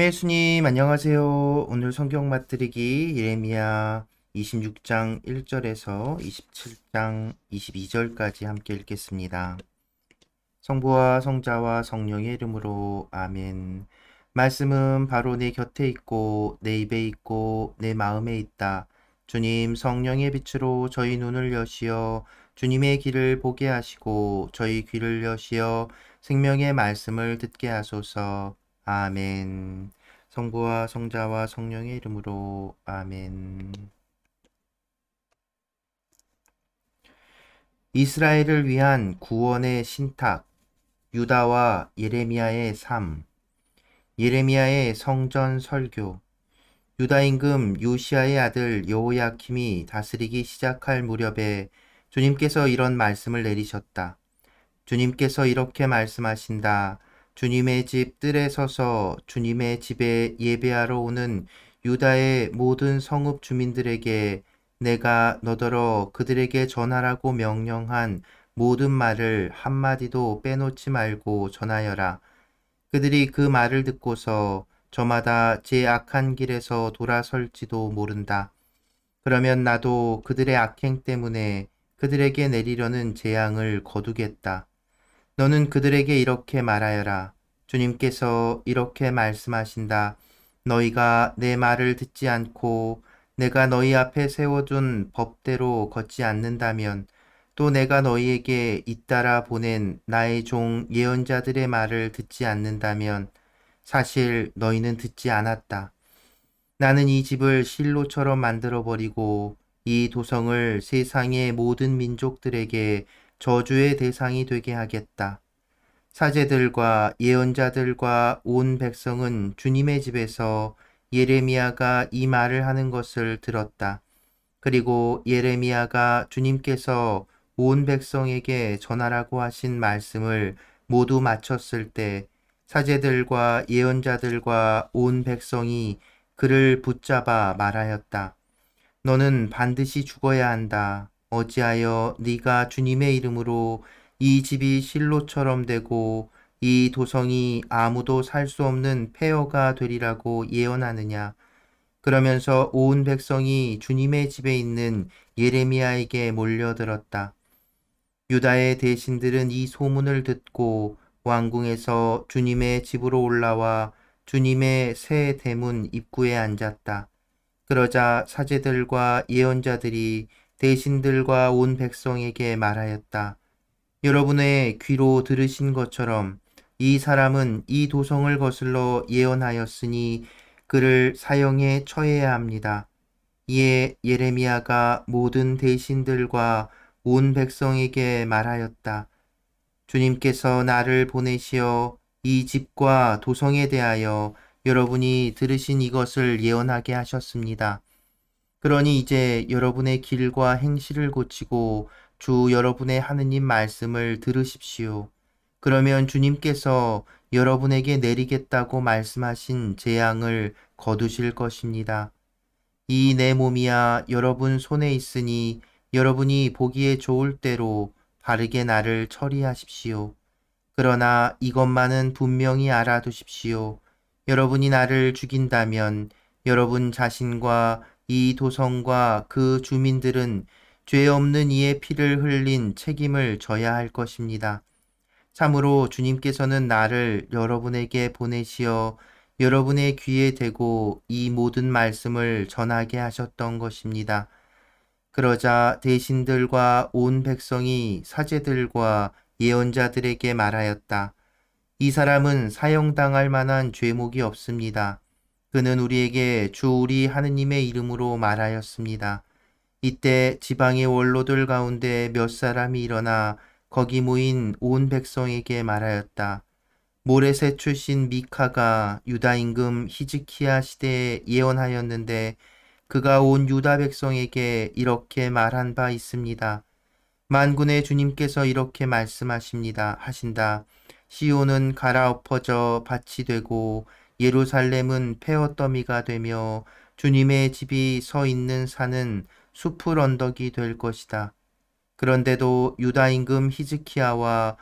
이스예수님 안녕하세요 오늘 성경 맛들이기 예레미야 26장 1절에서 27장 22절까지 함께 읽겠습니다. 성부와 성자와 성령의 이름으로 아멘. 말씀은 바로 내 곁에 있고 내 입에 있고 내 마음에 있다. 주님 성령의 빛으로 저희 눈을 여시어 주님의 길을 보게 하시고 저희 귀를 여시어 생명의 말씀을 듣게 하소서. 아멘. 성부와 성자와 성령의 이름으로 아멘. 이스라엘을 위한 구원의 신탁 유다와 예레미야의 삶, 예레미야의 성전 설교, 유다 임금 요시아의 아들 여호야킴이 다스리기 시작할 무렵에 주님께서 이런 말씀을 내리셨다. 주님께서 이렇게 말씀하신다. 주님의 집 뜰에 서서 주님의 집에 예배하러 오는 유다의 모든 성읍 주민들에게 내가 너더러 그들에게 전하라고 명령한 모든 말을 한마디도 빼놓지 말고 전하여라. 그들이 그 말을 듣고서 저마다 제 악한 길에서 돌아설지도 모른다. 그러면 나도 그들의 악행 때문에 그들에게 내리려는 재앙을 거두겠다. 너는 그들에게 이렇게 말하여라. 주님께서 이렇게 말씀하신다. 너희가 내 말을 듣지 않고 내가 너희 앞에 세워둔 법대로 걷지 않는다면 또 내가 너희에게 잇따라 보낸 나의 종 예언자들의 말을 듣지 않는다면 사실 너희는 듣지 않았다. 나는 이 집을 실로처럼 만들어버리고 이 도성을 세상의 모든 민족들에게 저주의 대상이 되게 하겠다. 사제들과 예언자들과 온 백성은 주님의 집에서 예레미야가 이 말을 하는 것을 들었다. 그리고 예레미야가 주님께서 온 백성에게 전하라고 하신 말씀을 모두 마쳤을 때 사제들과 예언자들과 온 백성이 그를 붙잡아 말하였다. 너는 반드시 죽어야 한다. 어찌하여 네가 주님의 이름으로 이 집이 실로처럼 되고 이 도성이 아무도 살 수 없는 폐허가 되리라고 예언하느냐. 그러면서 온 백성이 주님의 집에 있는 예레미야에게 몰려들었다. 유다의 대신들은 이 소문을 듣고 왕궁에서 주님의 집으로 올라와 주님의 새 대문 입구에 앉았다. 그러자 사제들과 예언자들이 대신들과 온 백성에게 말하였다. 여러분의 귀로 들으신 것처럼 이 사람은 이 도성을 거슬러 예언하였으니 그를 사형에 처해야 합니다. 이에 예레미야가 모든 대신들과 온 백성에게 말하였다. 주님께서 나를 보내시어 이 집과 도성에 대하여 여러분이 들으신 이것을 예언하게 하셨습니다. 그러니 이제 여러분의 길과 행실을 고치고 주 여러분의 하느님 말씀을 들으십시오. 그러면 주님께서 여러분에게 내리겠다고 말씀하신 재앙을 거두실 것입니다. 이 내 몸이야 여러분 손에 있으니 여러분이 보기에 좋을 대로 바르게 나를 처리하십시오. 그러나 이것만은 분명히 알아두십시오. 여러분이 나를 죽인다면 여러분 자신과 이 도성과 그 주민들은 죄 없는 이의 피를 흘린 책임을 져야 할 것입니다. 참으로 주님께서는 나를 여러분에게 보내시어 여러분의 귀에 대고 이 모든 말씀을 전하게 하셨던 것입니다. 그러자 대신들과 온 백성이 사제들과 예언자들에게 말하였다. 이 사람은 사형당할 만한 죄목이 없습니다. 그는 우리에게 주 우리 하느님의 이름으로 말하였습니다. 이때 지방의 원로들 가운데 몇 사람이 일어나 거기 모인 온 백성에게 말하였다. 모레셋 출신 미카가 유다 임금 히즈키야 시대에 예언하였는데 그가 온 유다 백성에게 이렇게 말한 바 있습니다. 만군의 주님께서 이렇게 말씀하십니다. 하신다. 시온은 갈아엎어져 밭이 되고 예루살렘은 폐허더미가 되며 주님의 집이 서 있는 산은 숲을 언덕이 될 것이다. 그런데도 유다 임금 히즈키아와온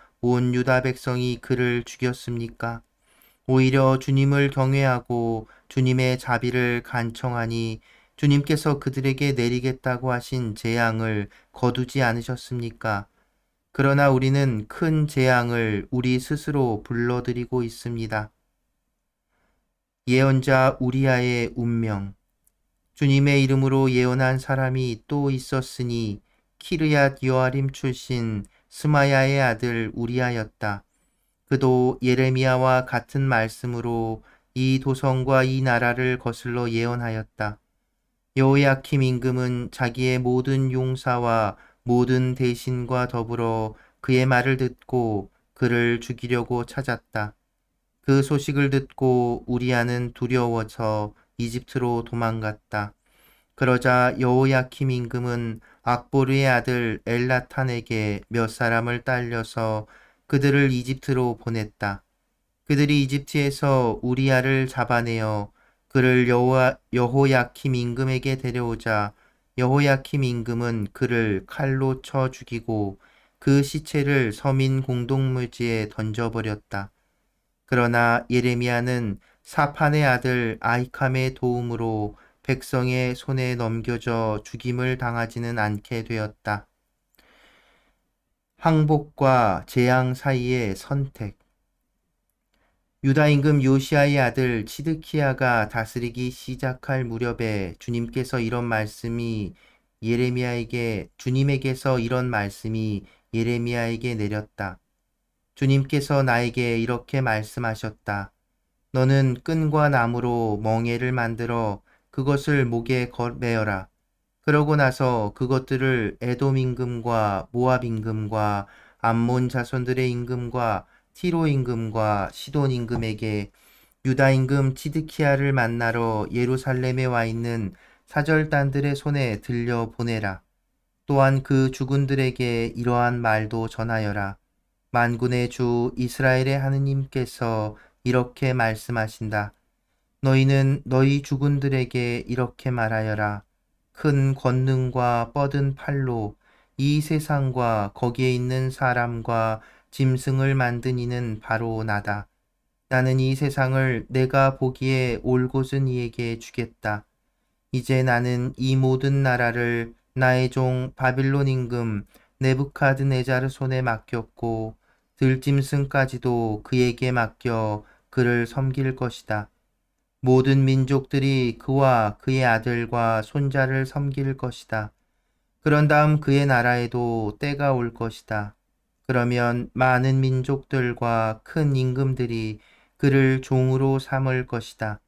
유다 백성이 그를 죽였습니까? 오히려 주님을 경외하고 주님의 자비를 간청하니 주님께서 그들에게 내리겠다고 하신 재앙을 거두지 않으셨습니까? 그러나 우리는 큰 재앙을 우리 스스로 불러들이고 있습니다. 예언자 우리아의 운명. 주님의 이름으로 예언한 사람이 또 있었으니 키르얏 여아림 출신 스마야의 아들 우리아였다. 그도 예레미야와 같은 말씀으로 이 도성과 이 나라를 거슬러 예언하였다. 여호야킴 임금은 자기의 모든 용사와 모든 대신과 더불어 그의 말을 듣고 그를 죽이려고 찾았다. 그 소식을 듣고 우리아는 두려워서 이집트로 도망갔다. 그러자 여호야킴 임금은 악보르의 아들 엘라탄에게 몇 사람을 딸려서 그들을 이집트로 보냈다. 그들이 이집트에서 우리아를 잡아내어 그를 여호와, 여호야킴 임금에게 데려오자 여호야킴 임금은 그를 칼로 쳐 죽이고 그 시체를 서민 공동묘지에 던져버렸다. 그러나 예레미야는 사판의 아들 아이캄의 도움으로 백성의 손에 넘겨져 죽임을 당하지는 않게 되었다. 항복과 재앙 사이의 선택. 유다 임금 요시아의 아들 치드키야가 다스리기 시작할 무렵에 주님께서 이런 말씀이 예레미야에게 주님에게서 이런 말씀이 예레미야에게 내렸다. 주님께서 나에게 이렇게 말씀하셨다. 너는 끈과 나무로 멍에를 만들어 그것을 목에 걸 매어라. 그러고 나서 그것들을 에돔 임금과 모압 임금과 암몬 자손들의 임금과 티로 임금과 시돈 임금에게 유다 임금 치드키아를 만나러 예루살렘에 와 있는 사절단들의 손에 들려 보내라. 또한 그 죽은들에게 이러한 말도 전하여라. 만군의 주 이스라엘의 하느님께서 이렇게 말씀하신다. 너희는 너희 죽은들에게 이렇게 말하여라. 큰 권능과 뻗은 팔로 이 세상과 거기에 있는 사람과 짐승을 만든 이는 바로 나다. 나는 이 세상을 내가 보기에 올곳은 이에게 주겠다. 이제 나는 이 모든 나라를 나의 종 바빌론 임금 네부카드네자르 손에 맡겼고 들짐승까지도 그에게 맡겨 그를 섬길 것이다. 모든 민족들이 그와 그의 아들과 손자를 섬길 것이다. 그런 다음 그의 나라에도 때가 올 것이다. 그러면 많은 민족들과 큰 임금들이 그를 종으로 삼을 것이다.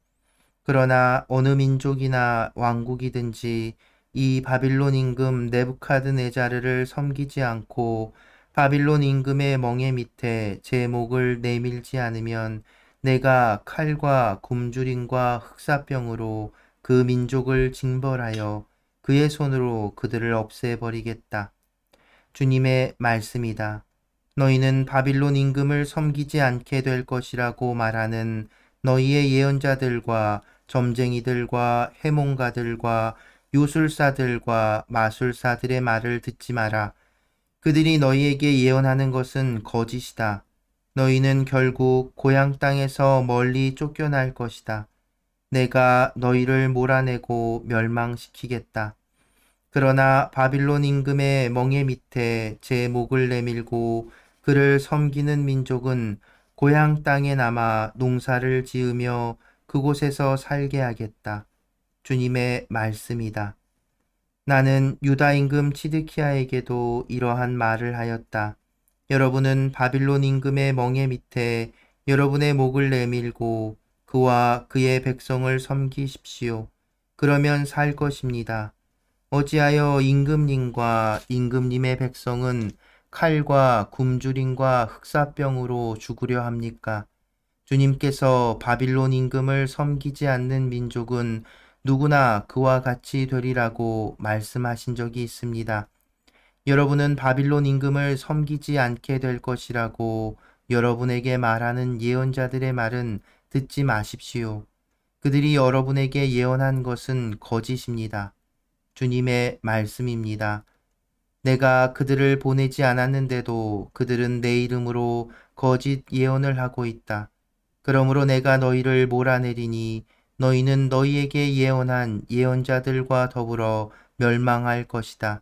그러나 어느 민족이나 왕국이든지 이 바빌론 임금 네부카드네자르를 섬기지 않고 바빌론 임금의 멍에 밑에 제 목을 내밀지 않으면 내가 칼과 굶주림과 흑사병으로 그 민족을 징벌하여 그의 손으로 그들을 없애버리겠다. 주님의 말씀이다. 너희는 바빌론 임금을 섬기지 않게 될 것이라고 말하는 너희의 예언자들과 점쟁이들과 해몽가들과 요술사들과 마술사들의 말을 듣지 마라. 그들이 너희에게 예언하는 것은 거짓이다. 너희는 결국 고향 땅에서 멀리 쫓겨날 것이다. 내가 너희를 몰아내고 멸망시키겠다. 그러나 바빌론 임금의 멍에 밑에 제 목을 내밀고 그를 섬기는 민족은 고향 땅에 남아 농사를 지으며 그곳에서 살게 하겠다. 주님의 말씀이다. 나는 유다 임금 치드키아에게도 이러한 말을 하였다. 여러분은 바빌론 임금의 멍에 밑에 여러분의 목을 내밀고 그와 그의 백성을 섬기십시오. 그러면 살 것입니다. 어찌하여 임금님과 임금님의 백성은 칼과 굶주림과 흑사병으로 죽으려 합니까? 주님께서 바빌론 임금을 섬기지 않는 민족은 누구나 그와 같이 되리라고 말씀하신 적이 있습니다. 여러분은 바빌론 임금을 섬기지 않게 될 것이라고 여러분에게 말하는 예언자들의 말은 듣지 마십시오. 그들이 여러분에게 예언한 것은 거짓입니다. 주님의 말씀입니다. 내가 그들을 보내지 않았는데도 그들은 내 이름으로 거짓 예언을 하고 있다. 그러므로 내가 너희를 몰아내리니 너희는 너희에게 예언한 예언자들과 더불어 멸망할 것이다.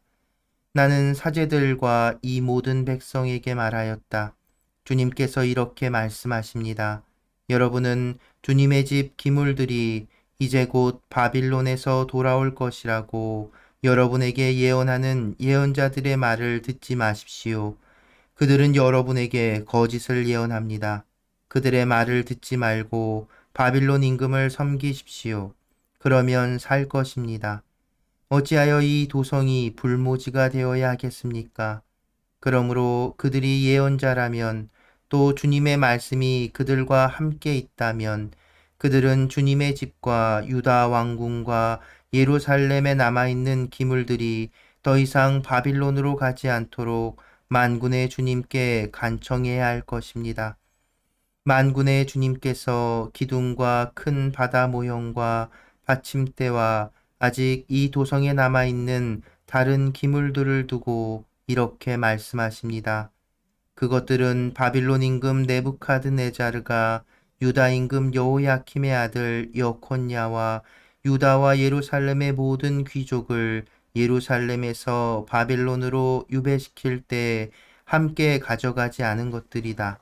나는 사제들과 이 모든 백성에게 말하였다. 주님께서 이렇게 말씀하십니다. 여러분은 주님의 집 기물들이 이제 곧 바빌론에서 돌아올 것이라고 여러분에게 예언하는 예언자들의 말을 듣지 마십시오. 그들은 여러분에게 거짓을 예언합니다. 그들의 말을 듣지 말고 바빌론 임금을 섬기십시오. 그러면 살 것입니다. 어찌하여 이 도성이 불모지가 되어야 하겠습니까? 그러므로 그들이 예언자라면 또 주님의 말씀이 그들과 함께 있다면 그들은 주님의 집과 유다 왕궁과 예루살렘에 남아있는 기물들이 더 이상 바빌론으로 가지 않도록 만군의 주님께 간청해야 할 것입니다. 만군의 주님께서 기둥과 큰 바다 모형과 받침대와 아직 이 도성에 남아있는 다른 기물들을 두고 이렇게 말씀하십니다. 그것들은 바빌론 임금 네부카드네자르가 유다 임금 여호야킴의 아들 여콘야와 유다와 예루살렘의 모든 귀족을 예루살렘에서 바벨론으로 유배시킬 때 함께 가져가지 않은 것들이다.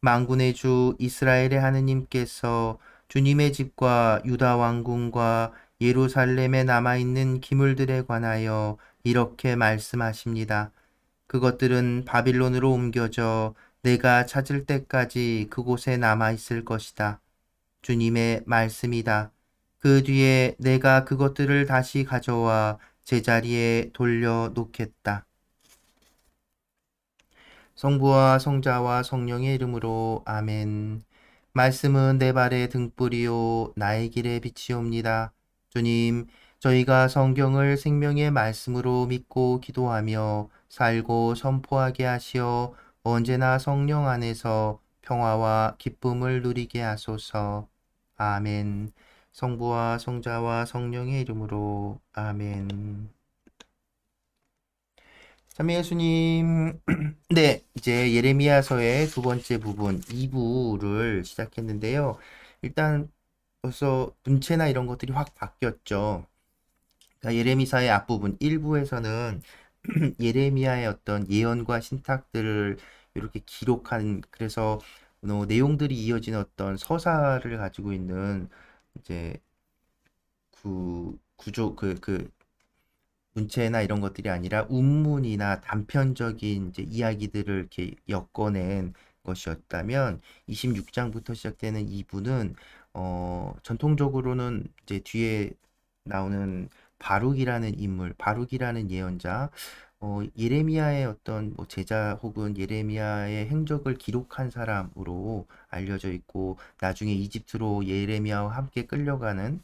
망군의 주 이스라엘의 하느님께서 주님의 집과 유다 왕궁과 예루살렘에 남아있는 기물들에 관하여 이렇게 말씀하십니다. 그것들은 바빌론으로 옮겨져 내가 찾을 때까지 그곳에 남아있을 것이다. 주님의 말씀이다. 그 뒤에 내가 그것들을 다시 가져와 제자리에 돌려놓겠다. 성부와 성자와 성령의 이름으로 아멘. 말씀은 내 발의 등불이요 나의 길의 빛이옵니다. 주님, 저희가 성경을 생명의 말씀으로 믿고 기도하며 살고 선포하게 하시어 언제나 성령 안에서 평화와 기쁨을 누리게 하소서. 아멘. 성부와 성자와 성령의 이름으로 아멘. 참여 예수님. 네, 이제 예레미야서의 두 번째 부분 2부를 시작했는데요. 일단 벌써 분체나 이런 것들이 확 바뀌었죠. 그러니까 예레미사의 앞부분 1부에서는 예레미야의 어떤 예언과 신탁들을 이렇게 기록한 그래서 뭐 내용들이 이어진 어떤 서사를 가지고 있는 이제 구 구조 그그 그 문체나 이런 것들이 아니라 운문이나 단편적인 이제 이야기들을 이렇게 엮어낸 것이었다면 26장부터 시작되는 이부는 어 전통적으로는 이제 뒤에 나오는 바룩이라는 인물, 바룩이라는 예언자 어, 예레미야의 어떤 뭐 제자 혹은 예레미야의 행적을 기록한 사람으로 알려져 있고 나중에 이집트로 예레미야와 함께 끌려가는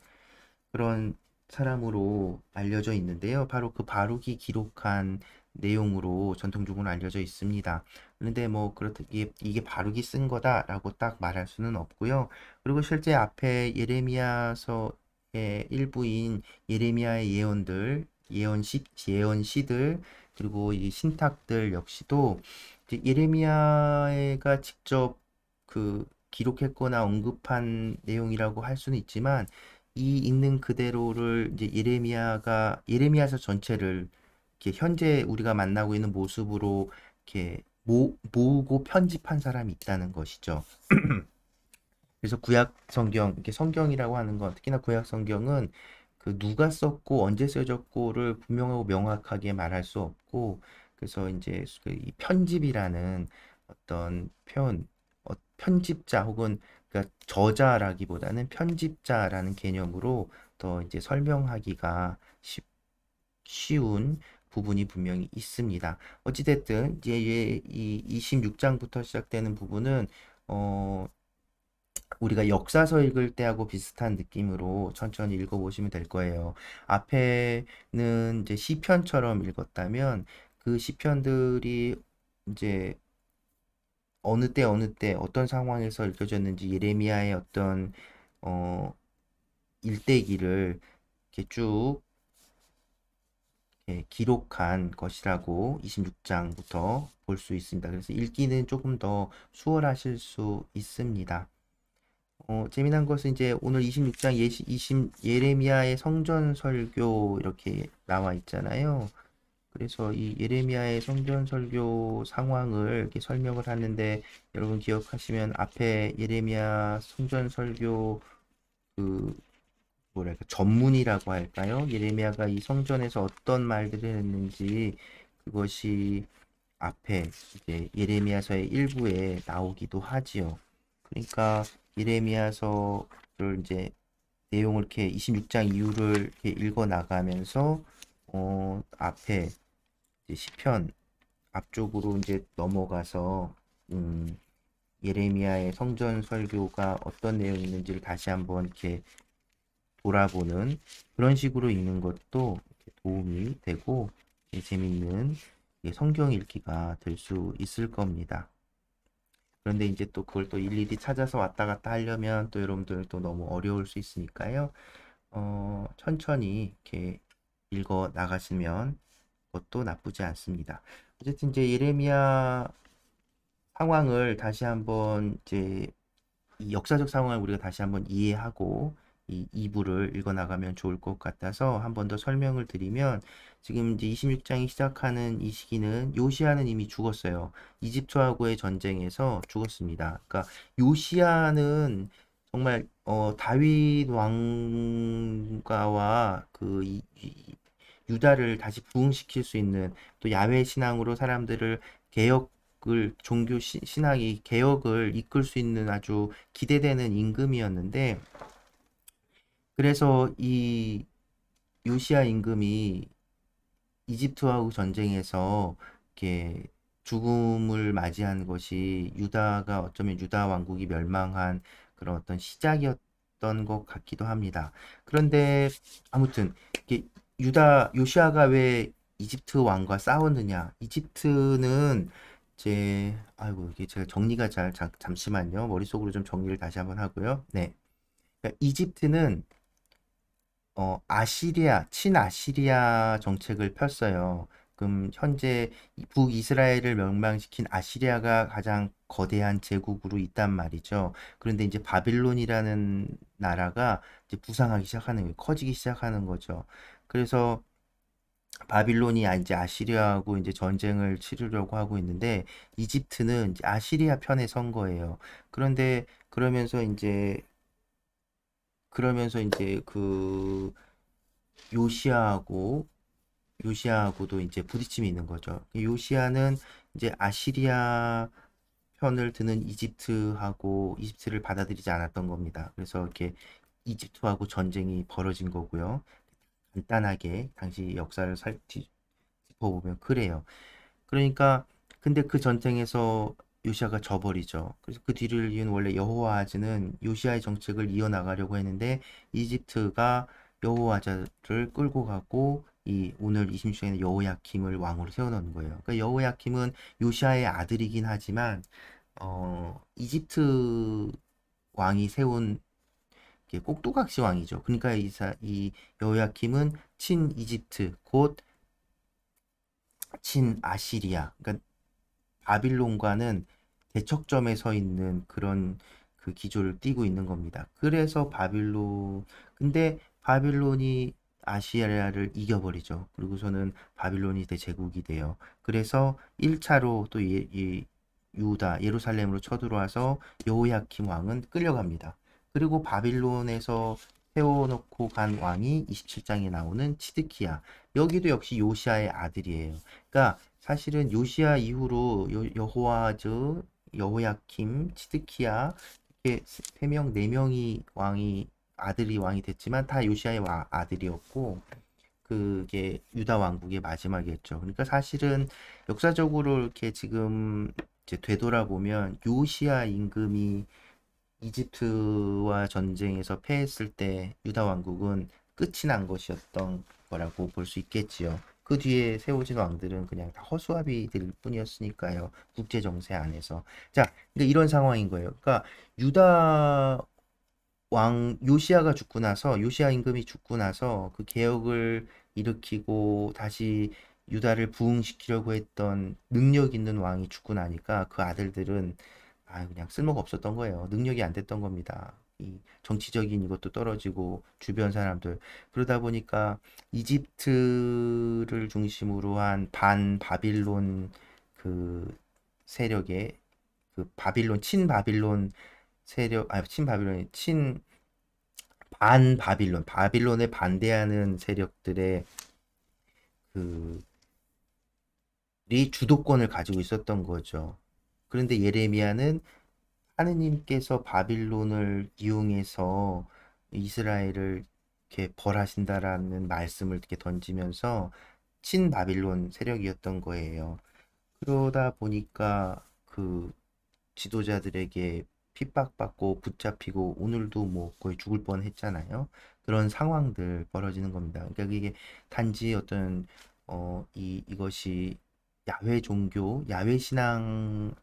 그런 사람으로 알려져 있는데요. 바로 그 바룩이 기록한 내용으로 전통 주문은 알려져 있습니다. 그런데 뭐 그렇다 이게, 이게 바룩이 쓴 거다라고 딱 말할 수는 없고요. 그리고 실제 앞에 예레미야서의 일부인 예레미야의 예언들 예언시 예언시들 그리고 이 신탁들 역시도 이제 예레미야가 직접 그 기록했거나 언급한 내용이라고 할 수는 있지만 이 있는 그대로를 이제 예레미야가 예레미야서 전체를 이렇게 현재 우리가 만나고 있는 모습으로 이렇게 모, 모으고 편집한 사람이 있다는 것이죠. 그래서 구약 성경, 이렇게 성경이라고 하는 건 특히나 구약 성경은 그 누가 썼고 언제 써졌고를 분명하고 명확하게 말할 수 없고 그래서 이제 그 편집이라는 어떤 표 어, 편집자 혹은 그러니까 저자라기보다는 편집자라는 개념으로 더 이제 설명하기가 쉽, 쉬운 부분이 분명히 있습니다. 어찌됐든 이제 이 26장부터 시작되는 부분은 어 우리가 역사서 읽을 때하고 비슷한 느낌으로 천천히 읽어보시면 될 거예요. 앞에는 이제 시편처럼 읽었다면 그 시편들이 이제 어느 때 어느 때 어떤 상황에서 읽혀졌는지 예레미야의 어떤 어 일대기를 이렇게 쭉 예, 기록한 것이라고 26장부터 볼 수 있습니다. 그래서 읽기는 조금 더 수월하실 수 있습니다. 어, 재미난 것은 이제 오늘 26장 예시, 20, 예레미야의 성전 설교 이렇게 나와 있잖아요. 그래서 이 예레미야의 성전 설교 상황을 이렇게 설명을 하는데 여러분 기억하시면 앞에 예레미야 성전 설교 그 뭐랄까 전문이라고 할까요? 예레미야가 이 성전에서 어떤 말들을 했는지 그것이 앞에 이제 예레미야서의 일부에 나오기도 하지요. 그러니까 예레미야서를 이제 내용을 이렇게 26장 이후를 이렇게 읽어 나가면서 어 앞에 시편 앞쪽으로 이제 넘어가서 음 예레미야의 성전 설교가 어떤 내용이 있는지를 다시 한번 이렇게 돌아보는 그런 식으로 읽는 것도 도움이 되고 재미있는 성경 읽기가 될 수 있을 겁니다. 그런데 이제 또 그걸 또 일일이 찾아서 왔다 갔다 하려면 또 여러분들 또 너무 어려울 수 있으니까요. 어, 천천히 이렇게 읽어 나가시면 그것도 나쁘지 않습니다. 어쨌든 이제 예레미야 상황을 다시 한번 이제 이 역사적 상황을 우리가 다시 한번 이해하고 이 2부를 읽어 나가면 좋을 것 같아서 한 번 더 설명을 드리면 지금 이제 26장이 시작하는 이 시기는 요시아는 이미 죽었어요. 이집트하고의 전쟁에서 죽었습니다. 그러니까 요시아는 정말 어 다윗 왕가와 그 이, 이, 유다를 다시 부흥시킬 수 있는 또 야외 신앙으로 사람들을 개혁 을 종교 신앙이 개혁을 이끌 수 있는 아주 기대되는 임금이었는데 그래서 이 요시아 임금이 이집트하고 전쟁에서 이렇게 죽음을 맞이한 것이 유다가 어쩌면 유다 왕국이 멸망한 그런 어떤 시작이었던 것 같기도 합니다. 그런데 아무튼 유다 요시아가 왜 이집트 왕과 싸웠느냐? 이집트는 제 아이고 이게 제가 정리가 잘 잠, 잠시만요 머릿속으로 좀 정리를 다시 한번 하고요. 네, 그러니까 이집트는 어, 아시리아, 친아시리아 정책을 폈어요. 그럼 현재 북이스라엘을 멸망시킨 아시리아가 가장 거대한 제국으로 있단 말이죠. 그런데 이제 바빌론이라는 나라가 이제 부상하기 시작하는 거예요. 커지기 시작하는 거죠. 그래서 바빌론이 아, 이제 아시리아하고 이제 전쟁을 치르려고 하고 있는데 이집트는 이제 아시리아 편에 선 거예요. 그런데 그러면서 이제 그러면서 이제 그 요시아하고 요시아하고도 이제 부딪힘이 있는 거죠. 요시아는 이제 아시리아 편을 드는 이집트하고 이집트를 받아들이지 않았던 겁니다. 그래서 이렇게 이집트하고 전쟁이 벌어진 거고요. 간단하게 당시 역사를 살 짚어보면 그래요. 그러니까 근데 그 전쟁에서 요시아가 져버리죠. 그래서 그 뒤를 이은 원래 여호와아즈는 요시아의 정책을 이어나가려고 했는데 이집트가 여호와자를 아 끌고 가고 이 오늘 26장에는 여호야킴을 왕으로 세워놓은 거예요. 그러니까 여호야킴은 요시아의 아들이긴 하지만 어 이집트 왕이 세운 꼭두각시 왕이죠. 그러니까 이사 이 여호야킴은 친 이집트 곧 친 아시리아 그러니까 바빌론과는 대척점에 서 있는 그런 그 기조를 띄고 있는 겁니다. 그래서 바빌론 근데 바빌론이 아시아를 이겨버리죠. 그리고서는 바빌론이 대제국이 돼요. 그래서 1차로 또 이, 예, 이 유다 예루살렘으로 쳐들어와서 여호야킴 왕은 끌려갑니다. 그리고 바빌론에서 세워놓고 간 왕이 27장에 나오는 치드키야. 여기도 역시 요시아의 아들이에요. 그러니까 사실은 요시아 이후로 여, 호와즈 여호야킴, 치드키야 이렇게 세 명, 네 명이 왕이 아들이 왕이 됐지만 다 요시아의 와, 아들이었고 그게 유다 왕국의 마지막이었죠. 그러니까 사실은 역사적으로 이렇게 지금 이제 되돌아보면 요시아 임금이 이집트와 전쟁에서 패했을 때 유다 왕국은 끝이 난 것이었던 거라고 볼 수 있겠지요. 그 뒤에 세워진 왕들은 그냥 다 허수아비들 뿐이었으니까요. 국제 정세 안에서. 자, 근데 이런 상황인 거예요. 그러니까 유다 왕 요시아가 죽고 나서 요시아 임금이 죽고 나서 그 개혁을 일으키고 다시 유다를 부흥시키려고 했던 능력 있는 왕이 죽고 나니까 그 아들들은 아 그냥 쓸모가 없었던 거예요. 능력이 안 됐던 겁니다. 정치적인 이것도 떨어지고 주변 사람들 그러다 보니까 이집트를 중심으로 한 반 바빌론 그 세력의 그 바빌론 친 바빌론 세력 아 친 바빌론이 친 반 바빌론 바빌론에 반대하는 세력들의 그이 주도권을 가지고 있었던 거죠. 그런데 예레미야는 하느님께서 바빌론을 이용해서 이스라엘을 이렇게 벌하신다라는 말씀을 이렇게 던지면서 친 바빌론 세력이었던 거예요. 그러다 보니까 그 지도자들에게 핍박받고 붙잡히고 오늘도 뭐 거의 죽을 뻔 했잖아요. 그런 상황들 벌어지는 겁니다. 그러니까 이게 단지 어떤 어, 이, 이것이 야외 종교, 야외 신앙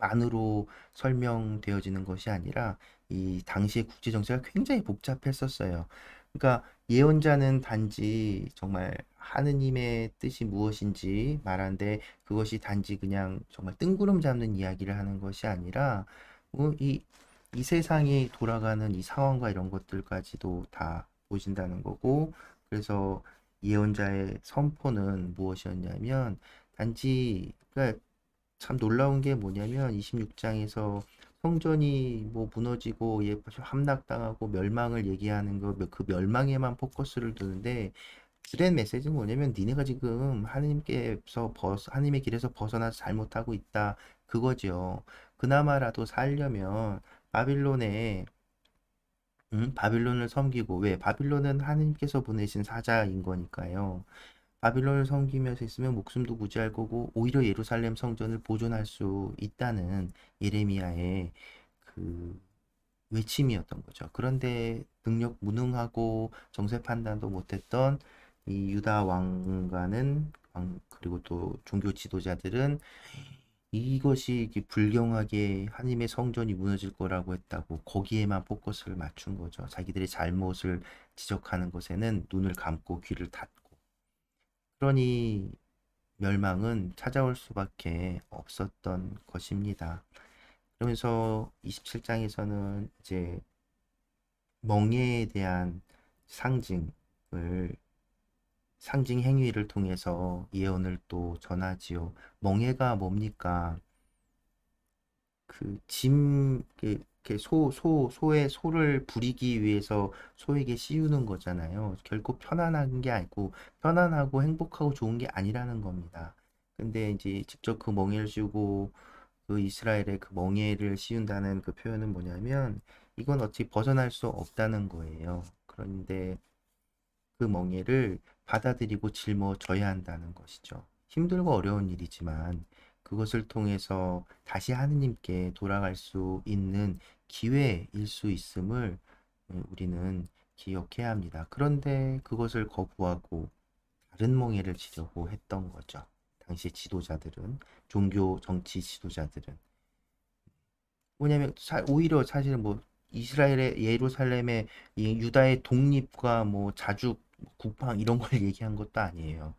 만으로 설명되어지는 것이 아니라 이 당시의 국제 정세가 굉장히 복잡했었어요. 그러니까 예언자는 단지 정말 하느님의 뜻이 무엇인지 말한데 그것이 단지 그냥 정말 뜬구름 잡는 이야기를 하는 것이 아니라 뭐 이, 이 세상이 돌아가는 이 상황과 이런 것들까지도 다 보신다는 거고 그래서 예언자의 선포는 무엇이었냐면 단지 그러니까 참 놀라운 게 뭐냐면 26장에서 성전이 뭐 무너지고 예, 함락당하고 멸망을 얘기하는 거 그 멸망에만 포커스를 두는데 쓰레된 메시지는 뭐냐면 니네가 지금 하느님께서 벗하느님의 길에서 벗어나서 잘못하고 있다 그거지요. 그나마라도 살려면 바빌론에 음, 바빌론을 섬기고 왜 바빌론은 하느님께서 보내신 사자인 거니까요. 바빌론을 섬기면서 있으면 목숨도 무지할 거고 오히려 예루살렘 성전을 보존할 수 있다는 예레미야의 그 외침이었던 거죠. 그런데 능력 무능하고 정세 판단도 못했던 이 유다 왕가는 그리고 또 종교 지도자들은 이것이 불경하게 하나님의 성전이 무너질 거라고 했다고 거기에만 포커스를 맞춘 거죠. 자기들의 잘못을 지적하는 것에는 눈을 감고 귀를 닫고 그러니 멸망은 찾아올 수밖에 없었던 것입니다. 그러면서 27장에서는 이제 멍에에 대한 상징을 상징 행위를 통해서 예언을 또 전하지요. 멍해가 뭡니까? 그 짐, 그 이렇게 소, 소, 소의 소를 부리기 위해서 소에게 씌우는 거잖아요. 결코 편안한 게 아니고, 편안하고 행복하고 좋은 게 아니라는 겁니다. 근데 이제 직접 그멍해를 씌우고, 그 이스라엘의 그멍해를 씌운다는 그 표현은 뭐냐면, 이건 어찌 벗어날 수 없다는 거예요. 그런데 그멍해를 받아들이고 짊어져야 한다는 것이죠. 힘들고 어려운 일이지만, 그것을 통해서 다시 하느님께 돌아갈 수 있는 기회일 수 있음을 예, 우리는 기억해야 합니다. 그런데 그것을 거부하고 다른 몽해를 지려고 했던 거죠. 당시 지도자들은 종교 정치 지도자들은 왜냐면 오히려 사실 뭐 이스라엘의 예루살렘의 유다의 독립과 뭐 자주 뭐 국방 이런 걸 얘기한 것도 아니에요.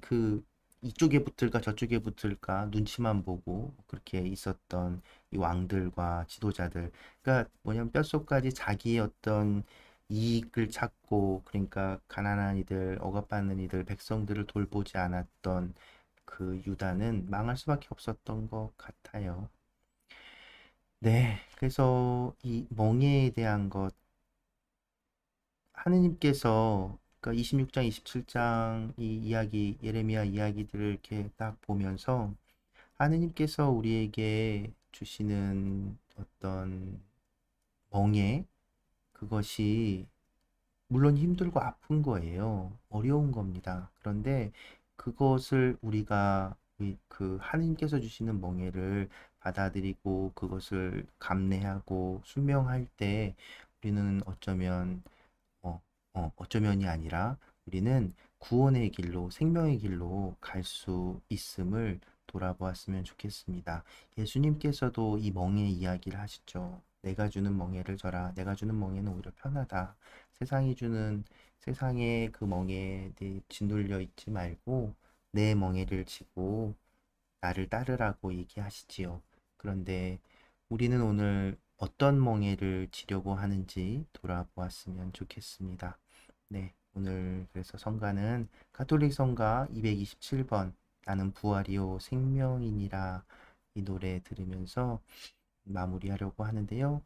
그 이쪽에 붙을까 저쪽에 붙을까 눈치만 보고 그렇게 있었던 이 왕들과 지도자들 그러니까 뭐냐면 뼛속까지 자기의 어떤 이익을 찾고 그러니까 가난한 이들 억압받는 이들 백성들을 돌보지 않았던 그 유다는 망할 수밖에 없었던 것 같아요. 네, 그래서 이 멍에에 대한 것 하느님께서 그러니까 26장, 27장 이 이야기, 예레미야 이야기들을 이렇게 딱 보면서 하느님께서 우리에게 주시는 어떤 멍에 그것이 물론 힘들고 아픈 거예요. 어려운 겁니다. 그런데 그것을 우리가 그 하느님께서 주시는 멍에를 받아들이고 그것을 감내하고 수명할 때 우리는 어쩌면 어, 어쩌면이 아니라 우리는 구원의 길로 생명의 길로 갈 수 있음을 돌아보았으면 좋겠습니다. 예수님께서도 이 멍에 이야기를 하시죠. 내가 주는 멍에를 져라. 내가 주는 멍에는 오히려 편하다. 세상이 주는 세상의 그 멍에에 짓눌려 있지 말고 내 멍에를 지고 나를 따르라고 얘기하시지요. 그런데 우리는 오늘 어떤 멍에를 지려고 하는지 돌아보았으면 좋겠습니다. 네, 오늘 그래서 성가는 가톨릭 성가 227번 나는 부활이요 생명이니라 이 노래 들으면서 마무리하려고 하는데요.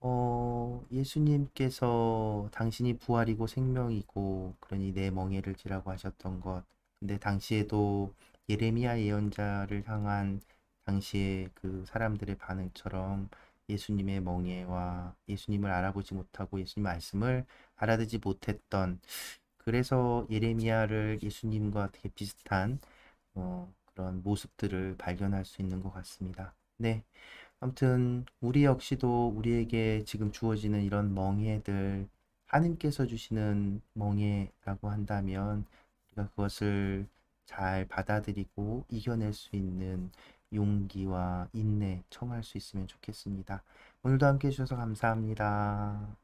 어, 예수님께서 당신이 부활이고 생명이고 그러니 내 멍에를 지라고 하셨던 것. 근데 당시에도 예레미야 예언자를 향한 당시의 그 사람들의 반응처럼 예수님의 멍에와 예수님을 알아보지 못하고 예수님 말씀을 알아듣지 못했던 그래서 예레미야를 예수님과 되게 비슷한 어, 그런 모습들을 발견할 수 있는 것 같습니다. 네. 아무튼 우리 역시도 우리에게 지금 주어지는 이런 멍해들 하느님께서 주시는 멍해라고 한다면 우리가 그것을 잘 받아들이고 이겨낼 수 있는 용기와 인내 청할 수 있으면 좋겠습니다. 오늘도 함께 해주셔서 감사합니다.